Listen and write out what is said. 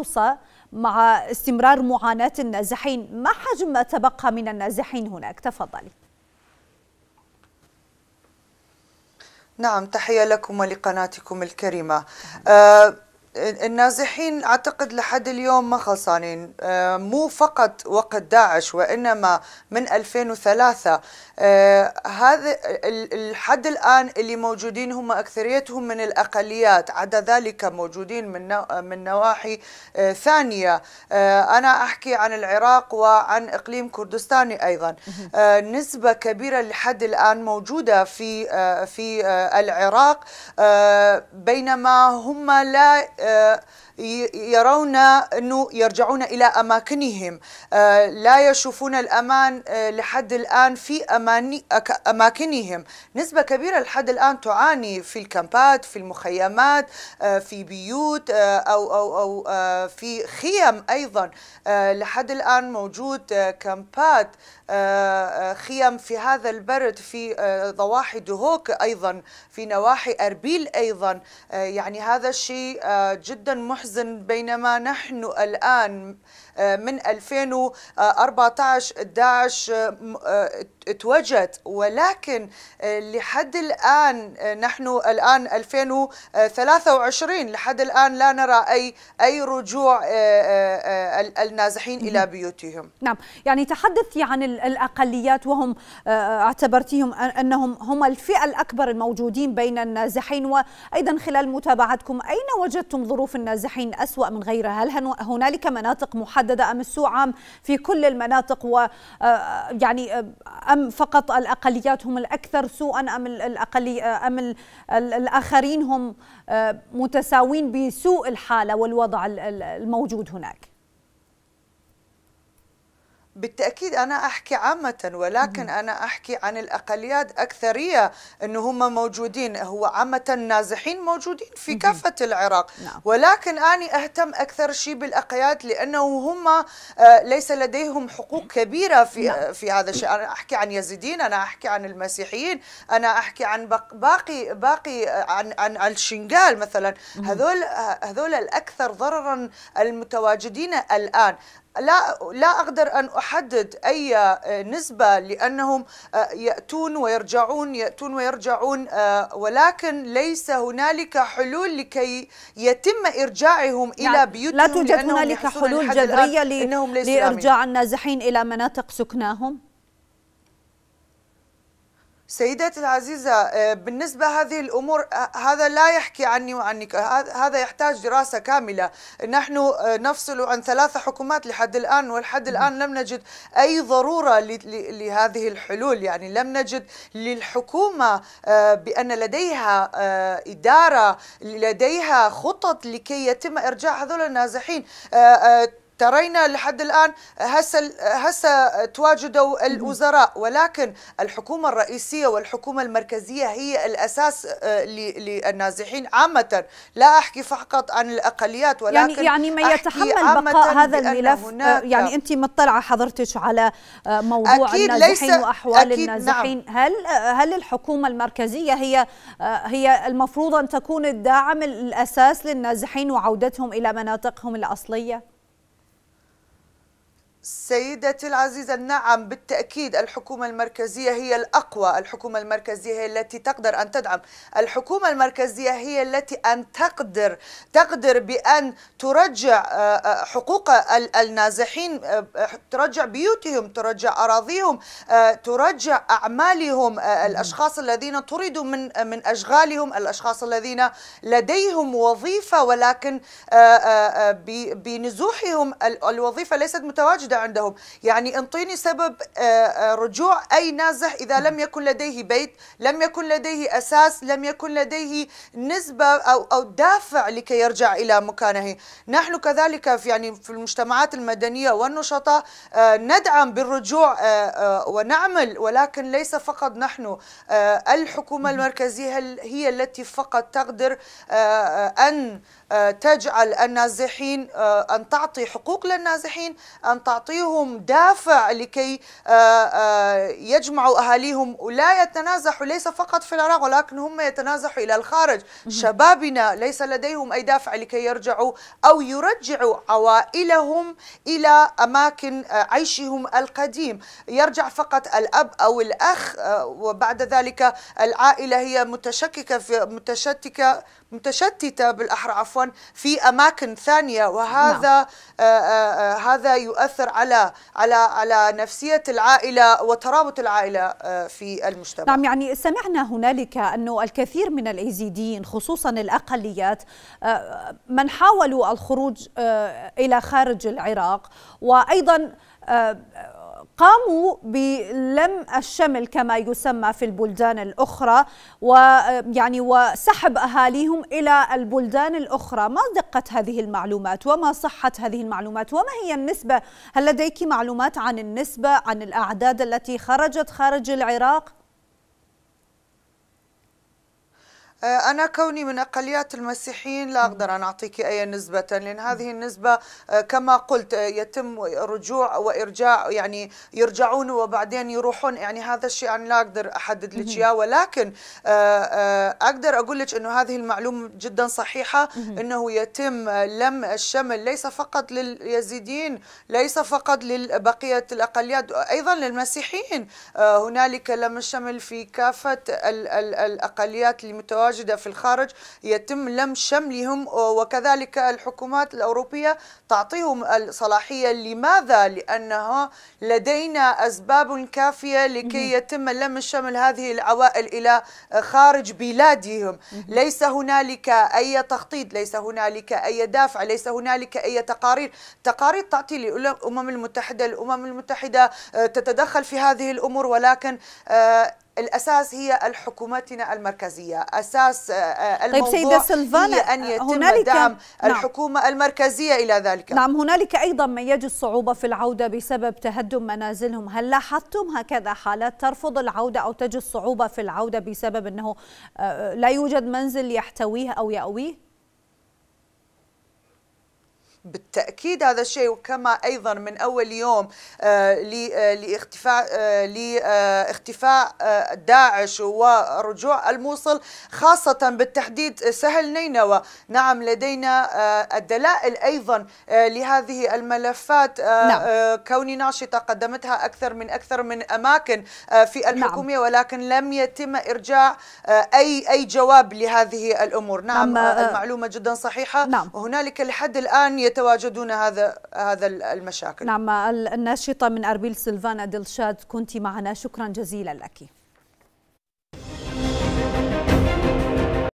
مخصوصة مع استمرار معاناة النازحين ما حجم ما تبقى من النازحين هناك تفضلي نعم تحية لكم ولقناتكم الكريمة آه النازحين اعتقد لحد اليوم ما خلصانين آه، مو فقط وقت داعش وانما من 2003 آه، هذا لحد الان اللي موجودين هم اكثريتهم من الاقليات عدا ذلك موجودين من من نواحي آه، ثانيه انا احكي عن العراق وعن اقليم كردستاني ايضا نسبه كبيره لحد الان موجوده في في العراق بينما هم لا uh, يرون أنه يرجعون إلى أماكنهم آه، لا يشوفون الأمان آه، لحد الآن في أماكنهم نسبة كبيرة لحد الآن تعاني في الكامبات في المخيمات آه، في بيوت أو, أو, أو في خيم أيضا لحد الآن موجود كامبات خيم في هذا البرد في ضواحي دهوك أيضا في نواحي أربيل أيضا يعني هذا الشيء جدا محزن يحزن بينما نحن الآن آه، من 2014 داعش آه، توجد ولكن آه، لحد الآن نحن الآن 2023 لحد الآن لا نرى أي أي رجوع النازحين إلى بيوتهم نعم يعني تحدثي عن الأقليات وهم اعتبرتيهم أنهم هم الفئة الأكبر الموجودين بين النازحين وأيضا خلال متابعتكم أين وجدتم ظروف النازحين حين أسوأ من غيرها هل هنالك مناطق محددة أم السوء عام في كل المناطق و آه، يعني آه، أم فقط الأقليات هم الأكثر سوءا أم الأقلي آه، أم الآخرين هم متساوين بسوء الحالة والوضع الموجود هناك بالتأكيد أنا أحكي عامة ولكن أنا أحكي عن الأقليات أكثرية أنه هم موجودين هو عامة النازحين موجودين في كافة العراق نعم. ولكن أنا أهتم أكثر شيء بالأقليات لأنه هم آه، ليس لديهم حقوق كبيرة في, نعم. آه، في هذا الشيء أنا أحكي عن يزيدين أنا أحكي عن المسيحيين أنا أحكي عن باقي باقي آه، عن عن, الشنغال مثلا هذول هذول الأكثر ضررا المتواجدين الآن لا لا اقدر ان احدد اي آه، نسبه لانهم آه، ياتون ويرجعون ياتون ويرجعون آه، ولكن ليس هنالك حلول لكي يتم ارجاعهم الى يعني بيوتهم لا توجد هنالك حلول جذريه لارجاع النازحين الى مناطق سكناهم سيدتي العزيزة آه، بالنسبة هذه الأمور آه، هذا لا يحكي عني وعنك آه، هذا يحتاج دراسة كاملة نحن نفصل عن ثلاثة حكومات لحد الآن والحد الآن لم نجد أي ضرورة لهذه الحلول يعني لم نجد للحكومة بأن لديها إدارة لديها خطط لكي يتم إرجاع هذول النازحين ترينا لحد الآن هسه هسه تواجدوا الوزراء ولكن الحكومة الرئيسية والحكومة المركزية هي الأساس آه، للنازحين عامة لا أحكي فقط عن الأقليات يعني- ولكن يعني, يعني ما يتحمل بقاء هذا الملف آه، يعني أنت مطلعة حضرتك على آه، موضوع أكيد النازحين ليس وأحوال أكيد نعم. النازحين نعم هل هل الحكومة المركزية هي هي المفروض أن تكون الداعم الأساس للنازحين وعودتهم إلى مناطقهم الأصلية؟ سيدتي العزيزة نعم بالتأكيد الحكومة المركزية هي الأقوى الحكومة المركزية هي التي تقدر أن تدعم الحكومة المركزية هي التي أن تقدر تقدر بأن ترجع آه، آه، حقوق النازحين آه، ترجع بيوتهم ترجع أراضيهم ترجع أعمالهم الأشخاص الذين طردوا من من أشغالهم الأشخاص الذين لديهم وظيفة ولكن بنزوحهم الوظيفة ليست متواجدة موجودة عندهم يعني انطيني سبب آه، آه، رجوع أي نازح إذا لم يكن لديه بيت لم يكن لديه أساس لم يكن لديه نسبة أو, أو دافع لكي يرجع إلى مكانه نحن كذلك في يعني في المجتمعات المدنية والنشطاء آه، ندعم بالرجوع ونعمل ولكن ليس فقط نحن الحكومة المركزية هي التي فقط تقدر أن آه، تجعل النازحين آه، أن تعطي حقوق للنازحين أن تعطيهم دافع لكي آه، يجمعوا أهاليهم ولا يتنازحوا ليس فقط في العراق ولكن هم يتنازحوا إلى الخارج شبابنا ليس لديهم أي دافع لكي يرجعوا أو يرجعوا عوائلهم إلى أماكن عيشهم القديم يرجع فقط الأب أو الأخ وبعد ذلك العائلة هي متشككة في متشتكة متشتته بالاحرى عفوا في اماكن ثانيه وهذا نعم. آآ آه، آآ آه، آه، هذا يؤثر على على على نفسيه العائله وترابط العائله في المجتمع نعم يعني سمعنا هنالك انه الكثير من الايزيديين خصوصا الاقليات من حاولوا الخروج الى خارج العراق وايضا قاموا بلم الشمل كما يسمى في البلدان الأخرى ويعني وسحب أهاليهم إلى البلدان الأخرى ما دقة هذه المعلومات وما صحة هذه المعلومات وما هي النسبة هل لديك معلومات عن النسبة عن الأعداد التي خرجت خارج العراق آه، أنا كوني من أقليات المسيحيين لا أقدر أن أعطيك أي نسبة لأن هذه النسبة آه، كما قلت آه، يتم رجوع وإرجاع يعني يرجعون وبعدين يروحون يعني هذا الشيء أنا لا أقدر أحدد لك إياه ولكن أقدر أقول لك أنه هذه المعلومة جدا صحيحة أنه يتم لم الشمل ليس فقط لليزيدين ليس فقط لبقية الأقليات أيضا للمسيحيين هنالك لم الشمل في كافة الأقليات المتواجدة المتواجدة في الخارج يتم لم شملهم وكذلك الحكومات الأوروبية تعطيهم الصلاحية لماذا؟ لأنها لدينا أسباب كافية لكي يتم لم شمل هذه العوائل إلى خارج بلادهم ليس هنالك أي تخطيط ليس هنالك أي دافع ليس هنالك أي تقارير تقارير تعطي للأمم المتحدة الأمم المتحدة آه، تتدخل في هذه الأمور ولكن آه، الاساس هي الحكوماتنا المركزيه، اساس الموضوع آه، آه، طيب سيده سلفانا هي ان يتم هنالك دعم نعم الحكومه المركزيه الى ذلك. نعم هنالك ايضا من يجد صعوبه في العوده بسبب تهدم منازلهم، هل لاحظتم هكذا حالات ترفض العوده او تجد صعوبه في العوده بسبب انه آه، لا يوجد منزل يحتويه او يأويه؟ بالتأكيد هذا الشيء وكما أيضا من أول يوم آه، آه، لاختفاء آه، لاختفاء داعش ورجوع الموصل خاصة بالتحديد سهل نينوى نعم لدينا الدلائل أيضا لهذه الملفات نعم. كوني ناشطة قدمتها أكثر من أكثر من أماكن في نعم. الحكومية نعم. ولكن لم يتم إرجاع أي أي جواب لهذه الأمور نعم, نعم. المعلومة جدا صحيحة نعم. وهنالك لحد الآن يتواجدون هذا هذا المشاكل نعم الناشطه من اربيل سلفانا دلشاد كنت معنا شكرا جزيلا لك